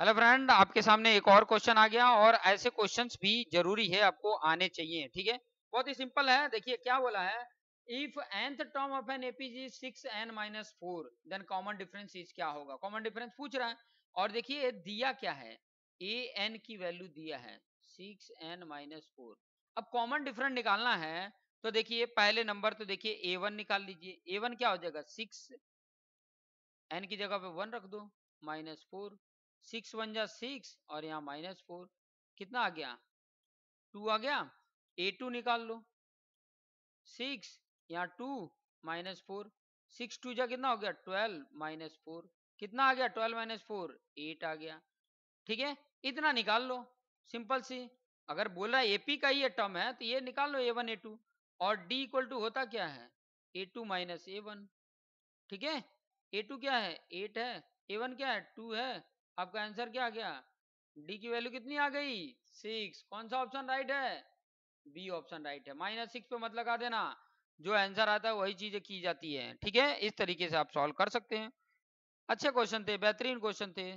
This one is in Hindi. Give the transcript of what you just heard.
हेलो फ्रेंड आपके सामने एक और क्वेश्चन आ गया और ऐसे क्वेश्चंस भी जरूरी है आपको आने चाहिए ठीक है बहुत ही सिंपल है देखिए क्या बोला है if nth term of an AP is six n minus four then common difference is क्या होगा कॉमन डिफरेंस पूछ रहा है और देखिए दिया क्या है ए एन की वैल्यू दिया है सिक्स एन माइनस फोर अब कॉमन डिफरेंस निकालना है तो देखिए पहले नंबर तो देखिए ए वन निकाल लीजिए ए वन क्या हो जाएगा सिक्स एन की जगह पे वन रख दो माइनस फोर सिक्स वन जा सिक्स और यहाँ माइनस फोर कितना आ गया टू आ गया ए टू निकाल लो सिक्स यहाँ two minus four six two जा कितना हो गया ट्वेल्व माइनस फोर कितना आ गया ट्वेल्व माइनस फोर एट आ गया ठीक है इतना निकाल लो सिंपल सी अगर बोल रहा है एपी का ये टर्म है तो ये निकाल लो ए वन ए टू और डी इक्वल टू होता क्या है A two minus A one ठीक है ए टू क्या है एट है ए वन क्या है टू है आपका आंसर क्या आ गया डी की वैल्यू कितनी आ गई सिक्स कौन सा ऑप्शन राइट है बी ऑप्शन राइट है माइनस सिक्स पे मत लगा देना जो आंसर आता है वही चीजें की जाती है ठीक है इस तरीके से आप सॉल्व कर सकते हैं अच्छे क्वेश्चन थे बेहतरीन क्वेश्चन थे